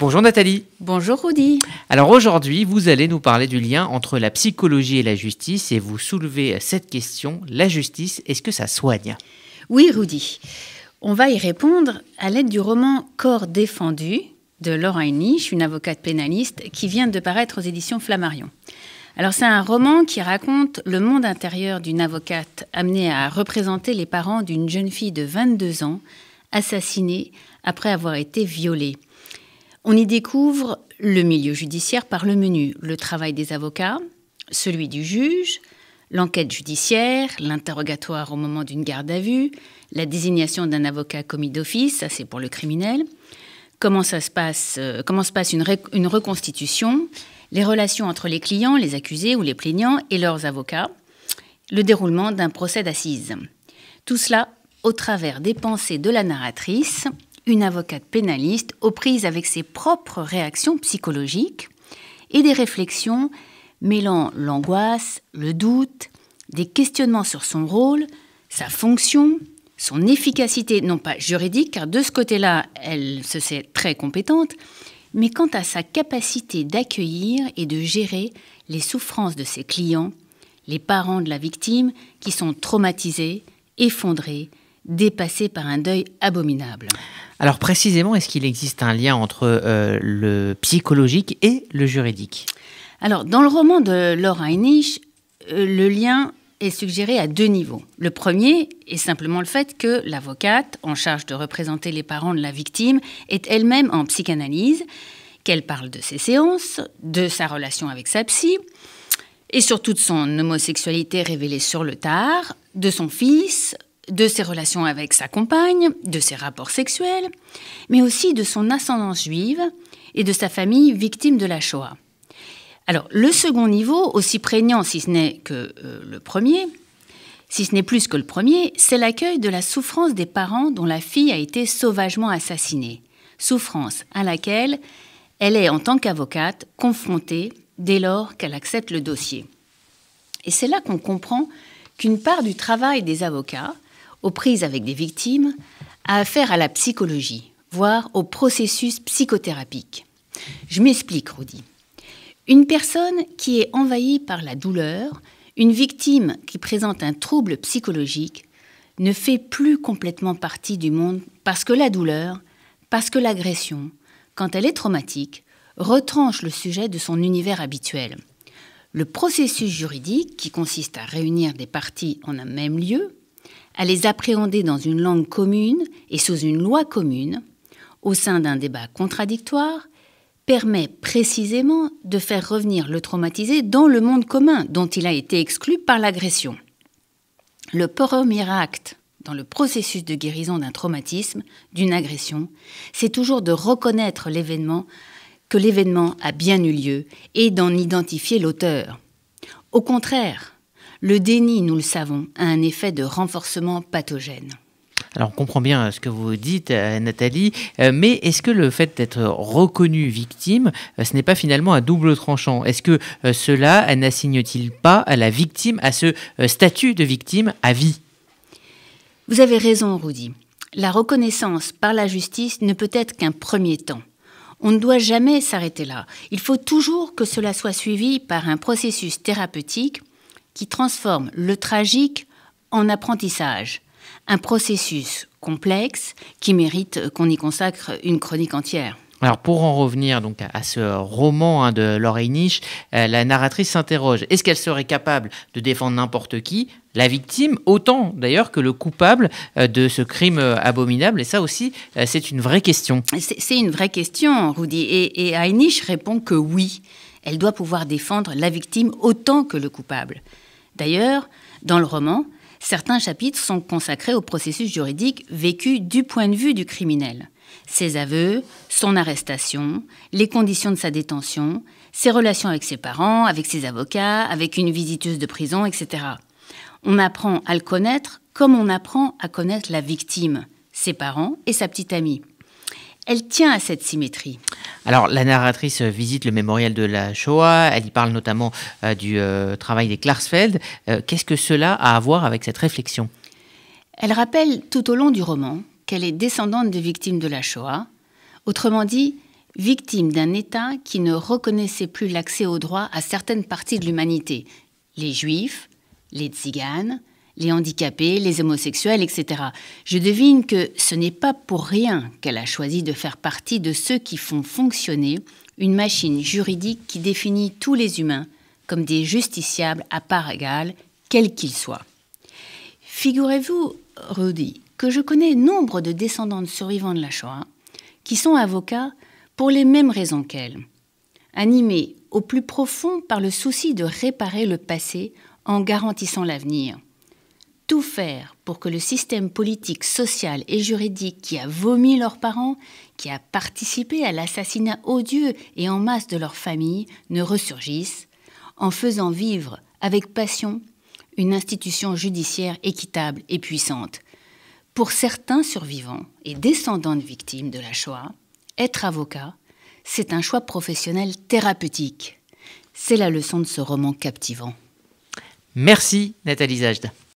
Bonjour Nathalie. Bonjour Rudy. Alors aujourd'hui, vous allez nous parler du lien entre la psychologie et la justice et vous soulevez cette question, la justice, est-ce que ça soigne Oui Rudy. On va y répondre à l'aide du roman Corps défendu de Laura Niche, une avocate pénaliste qui vient de paraître aux éditions Flammarion. Alors c'est un roman qui raconte le monde intérieur d'une avocate amenée à représenter les parents d'une jeune fille de 22 ans assassinée après avoir été violée. On y découvre le milieu judiciaire par le menu, le travail des avocats, celui du juge, l'enquête judiciaire, l'interrogatoire au moment d'une garde à vue, la désignation d'un avocat commis d'office, ça c'est pour le criminel, comment, ça se, passe, euh, comment se passe une reconstitution, les relations entre les clients, les accusés ou les plaignants et leurs avocats, le déroulement d'un procès d'assises. Tout cela au travers des pensées de la narratrice une avocate pénaliste aux prises avec ses propres réactions psychologiques et des réflexions mêlant l'angoisse, le doute, des questionnements sur son rôle, sa fonction, son efficacité, non pas juridique, car de ce côté-là, elle se sait très compétente, mais quant à sa capacité d'accueillir et de gérer les souffrances de ses clients, les parents de la victime qui sont traumatisés, effondrés dépassé par un deuil abominable. Alors précisément, est-ce qu'il existe un lien entre euh, le psychologique et le juridique Alors dans le roman de Laura Heinrich, euh, le lien est suggéré à deux niveaux. Le premier est simplement le fait que l'avocate, en charge de représenter les parents de la victime, est elle-même en psychanalyse, qu'elle parle de ses séances, de sa relation avec sa psy, et surtout de son homosexualité révélée sur le tard, de son fils, de ses relations avec sa compagne, de ses rapports sexuels, mais aussi de son ascendance juive et de sa famille victime de la Shoah. Alors, le second niveau, aussi prégnant si ce n'est que euh, le premier, si ce n'est plus que le premier, c'est l'accueil de la souffrance des parents dont la fille a été sauvagement assassinée, souffrance à laquelle elle est, en tant qu'avocate, confrontée dès lors qu'elle accepte le dossier. Et c'est là qu'on comprend qu'une part du travail des avocats aux prises avec des victimes, a affaire à la psychologie, voire au processus psychothérapique. Je m'explique, Rudi. Une personne qui est envahie par la douleur, une victime qui présente un trouble psychologique, ne fait plus complètement partie du monde parce que la douleur, parce que l'agression, quand elle est traumatique, retranche le sujet de son univers habituel. Le processus juridique, qui consiste à réunir des parties en un même lieu, à les appréhender dans une langue commune et sous une loi commune, au sein d'un débat contradictoire, permet précisément de faire revenir le traumatisé dans le monde commun dont il a été exclu par l'agression. Le premier acte dans le processus de guérison d'un traumatisme, d'une agression, c'est toujours de reconnaître l'événement, que l'événement a bien eu lieu et d'en identifier l'auteur. Au contraire, le déni, nous le savons, a un effet de renforcement pathogène. Alors on comprend bien euh, ce que vous dites, euh, Nathalie, euh, mais est-ce que le fait d'être reconnu victime, ce n'est pas finalement un double tranchant Est-ce que cela n'assigne-t-il pas à la victime, à ce statut de victime à vie Vous avez raison, Rudi. La reconnaissance par la justice ne peut être qu'un premier temps. On ne doit jamais s'arrêter là. Il faut toujours que cela soit suivi par un processus thérapeutique qui transforme le tragique en apprentissage, un processus complexe qui mérite qu'on y consacre une chronique entière. Alors pour en revenir donc à ce roman hein, de Laurie Niche, euh, la narratrice s'interroge est-ce qu'elle serait capable de défendre n'importe qui, la victime, autant d'ailleurs que le coupable euh, de ce crime euh, abominable Et ça aussi, c'est une vraie question. C'est une vraie question, Rudy. Et, et répond que oui, elle doit pouvoir défendre la victime autant que le coupable. D'ailleurs, dans le roman, certains chapitres sont consacrés au processus juridique vécu du point de vue du criminel. Ses aveux, son arrestation, les conditions de sa détention, ses relations avec ses parents, avec ses avocats, avec une visiteuse de prison, etc. On apprend à le connaître comme on apprend à connaître la victime, ses parents et sa petite amie. Elle tient à cette symétrie. Alors, la narratrice visite le mémorial de la Shoah. Elle y parle notamment euh, du euh, travail des Klarsfeld. Euh, qu'est-ce que cela a à voir avec cette réflexion Elle rappelle tout au long du roman qu'elle est descendante des victimes de la Shoah. Autrement dit, victime d'un État qui ne reconnaissait plus l'accès aux droit à certaines parties de l'humanité les Juifs, les Tziganes, les handicapés, les homosexuels, etc. Je devine que ce n'est pas pour rien qu'elle a choisi de faire partie de ceux qui font fonctionner une machine juridique qui définit tous les humains comme des justiciables à part égale, quels qu'ils soient. Figurez-vous, Rudy, que je connais nombre de descendants de survivants de la Shoah qui sont avocats pour les mêmes raisons qu'elle, animés au plus profond par le souci de réparer le passé en garantissant l'avenir tout faire pour que le système politique, social et juridique qui a vomi leurs parents, qui a participé à l'assassinat odieux et en masse de leur famille ne ressurgisse, en faisant vivre avec passion une institution judiciaire équitable et puissante. Pour certains survivants et descendants de victimes de la Shoah, être avocat, c'est un choix professionnel thérapeutique. C'est la leçon de ce roman captivant. Merci Nathalie Zajda.